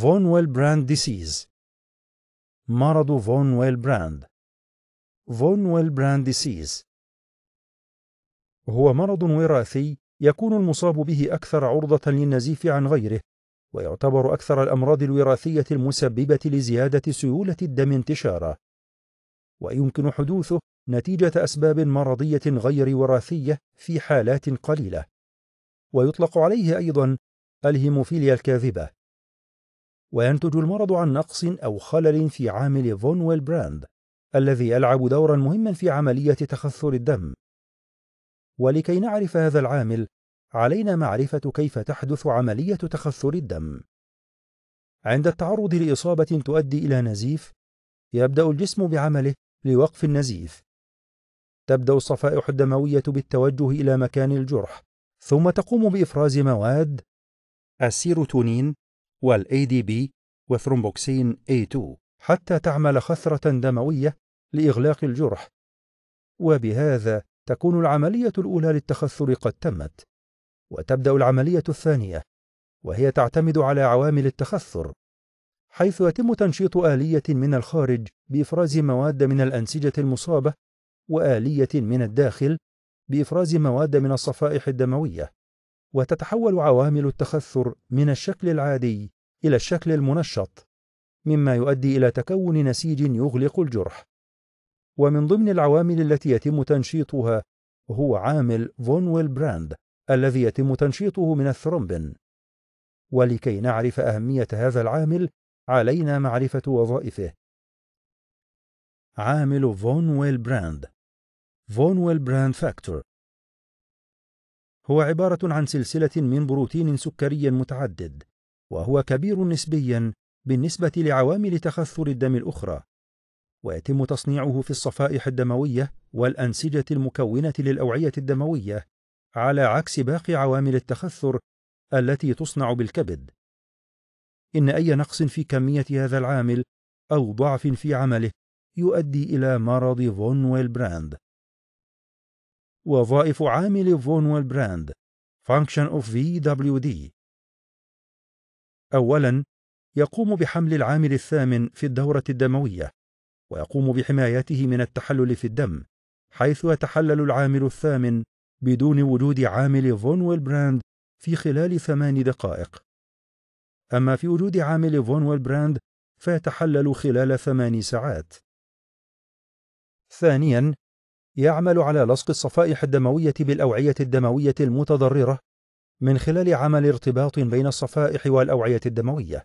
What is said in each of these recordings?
فون ويل براند ديسيز مرض فون ويل براند فون ويل براند ديسيز هو مرض وراثي يكون المصاب به أكثر عرضة للنزيف عن غيره ويعتبر أكثر الأمراض الوراثية المسببة لزيادة سيولة الدم انتشارا ويمكن حدوثه نتيجة أسباب مرضية غير وراثية في حالات قليلة ويطلق عليه أيضا الهيموفيليا الكاذبة وينتج المرض عن نقص أو خلل في عامل فون ويلبراند الذي يلعب دورا مهما في عملية تخثر الدم ولكي نعرف هذا العامل علينا معرفة كيف تحدث عملية تخثر الدم عند التعرض لإصابة تؤدي إلى نزيف يبدأ الجسم بعمله لوقف النزيف تبدأ الصفائح الدموية بالتوجه إلى مكان الجرح ثم تقوم بإفراز مواد السيروتونين والADB وثرومبوكسين A2 حتى تعمل خثرة دموية لإغلاق الجرح وبهذا تكون العملية الأولى للتخثر قد تمت وتبدأ العملية الثانية وهي تعتمد على عوامل التخثر حيث يتم تنشيط آلية من الخارج بإفراز مواد من الأنسجة المصابة وآلية من الداخل بإفراز مواد من الصفائح الدموية وتتحول عوامل التخثر من الشكل العادي إلى الشكل المنشط مما يؤدي إلى تكون نسيج يغلق الجرح ومن ضمن العوامل التي يتم تنشيطها هو عامل فون ويل براند الذي يتم تنشيطه من الثرومبين ولكي نعرف أهمية هذا العامل علينا معرفة وظائفه عامل فون ويل براند فون ويل براند فاكتور هو عبارة عن سلسلة من بروتين سكري متعدد، وهو كبير نسبيًا بالنسبة لعوامل تخثر الدم الأخرى، ويتم تصنيعه في الصفائح الدموية والأنسجة المكونة للأوعية الدموية، على عكس باقي عوامل التخثر التي تصنع بالكبد. إن أي نقص في كمية هذا العامل أو ضعف في عمله يؤدي إلى مرض فون ويل براند وظائف عامل فون براند Function of VWD أولاً يقوم بحمل العامل الثامن في الدورة الدموية ويقوم بحمايته من التحلل في الدم حيث يتحلل العامل الثامن بدون وجود عامل فون براند في خلال ثمان دقائق أما في وجود عامل فون براند فيتحلل خلال ثمان ساعات ثانياً يعمل على لصق الصفائح الدموية بالأوعية الدموية المتضررة من خلال عمل ارتباط بين الصفائح والأوعية الدموية.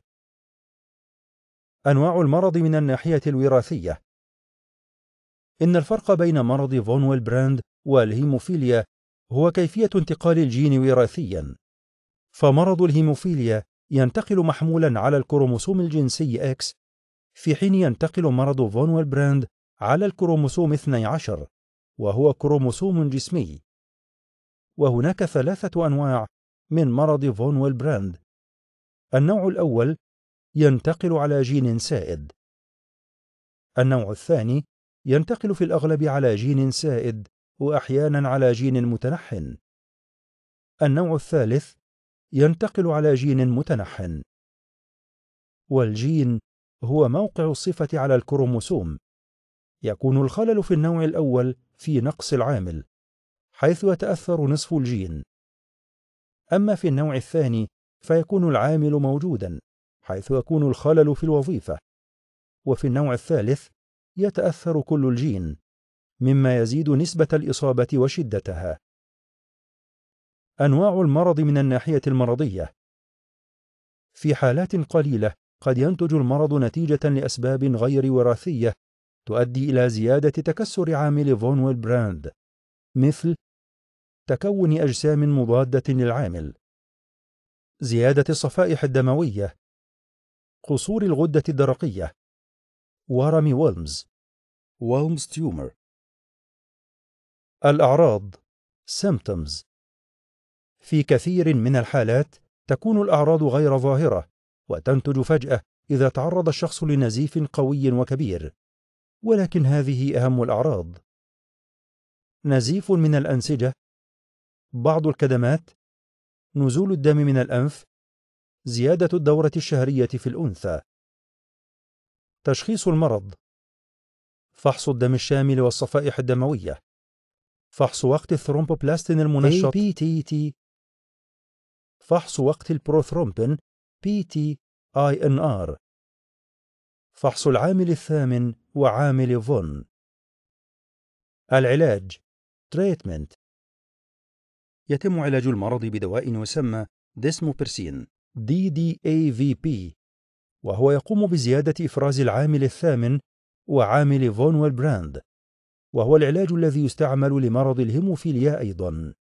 أنواع المرض من الناحية الوراثية إن الفرق بين مرض فون براند والهيموفيليا هو كيفية انتقال الجين وراثيا. فمرض الهيموفيليا ينتقل محمولا على الكروموسوم الجنسي X، في حين ينتقل مرض فون براند على الكروموسوم 12 وهو كروموسوم جسمي وهناك ثلاثة أنواع من مرض فون ويلبراند النوع الأول ينتقل على جين سائد النوع الثاني ينتقل في الأغلب على جين سائد وأحيانا على جين متنحن النوع الثالث ينتقل على جين متنحن والجين هو موقع الصفة على الكروموسوم يكون الخلل في النوع الأول في نقص العامل حيث يتأثر نصف الجين أما في النوع الثاني فيكون العامل موجودا حيث يكون الخلل في الوظيفة وفي النوع الثالث يتأثر كل الجين مما يزيد نسبة الإصابة وشدتها أنواع المرض من الناحية المرضية في حالات قليلة قد ينتج المرض نتيجة لأسباب غير وراثية تؤدي إلى زيادة تكسر عامل فون ويلبراند مثل تكون أجسام مضادة للعامل زيادة الصفائح الدموية قصور الغدة الدرقية ورم وولمز وولمز تيومر الأعراض symptoms في كثير من الحالات تكون الأعراض غير ظاهرة وتنتج فجأة إذا تعرض الشخص لنزيف قوي وكبير ولكن هذه أهم الأعراض نزيف من الأنسجة بعض الكدمات نزول الدم من الأنف زيادة الدورة الشهرية في الأنثى تشخيص المرض فحص الدم الشامل والصفائح الدموية فحص وقت الثرومبوبلاستين المنشط PTT فحص وقت البروثرومبين PTINR فحص العامل الثامن وعامل فون العلاج تريتمنت يتم علاج المرض بدواء يسمى ديسموبرسين DDAVP وهو يقوم بزيادة إفراز العامل الثامن وعامل فون والبراند وهو العلاج الذي يستعمل لمرض الهيموفيليا أيضا